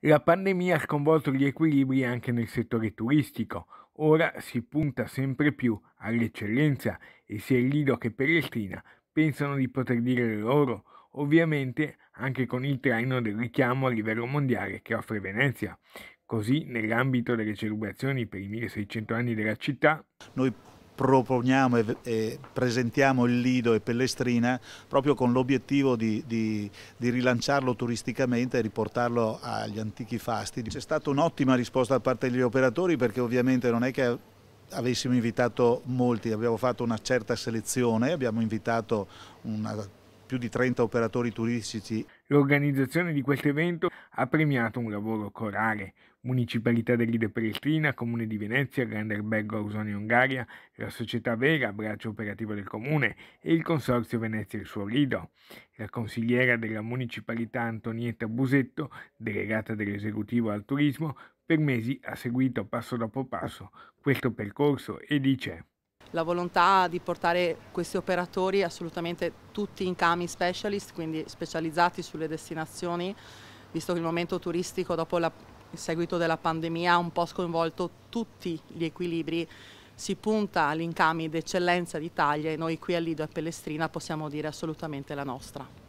La pandemia ha sconvolto gli equilibri anche nel settore turistico. Ora si punta sempre più all'eccellenza e sia il Lido che Pelestrina pensano di poter dire loro, ovviamente anche con il traino del richiamo a livello mondiale che offre Venezia. Così, nell'ambito delle celebrazioni per i 1600 anni della città, noi proponiamo e, e, presentiamo il Lido e Pellestrina proprio con l'obiettivo di, di, di, rilanciarlo turisticamente e riportarlo agli antichi fasti. C'è stata un'ottima risposta da parte degli operatori perché ovviamente non è che avessimo invitato molti, abbiamo fatto una certa selezione, abbiamo invitato una più di 30 operatori turistici. L'organizzazione di questo evento ha premiato un lavoro corale. Municipalità dell'Ide Pelestrina, Comune di Venezia, Grande Albergo Ausonia Ungaria, la società Vera, braccio operativo del Comune e il Consorzio Venezia e il suo Lido. La consigliera della municipalità Antonietta Busetto, delegata dell'esecutivo al turismo, per mesi ha seguito passo dopo passo questo percorso e dice la volontà di portare questi operatori assolutamente tutti in cami specialist, quindi specializzati sulle destinazioni, visto che il momento turistico dopo la, il seguito della pandemia ha un po' sconvolto tutti gli equilibri, si punta all'incami d'eccellenza d'Italia e noi qui a Lido e a Pellestrina possiamo dire assolutamente la nostra.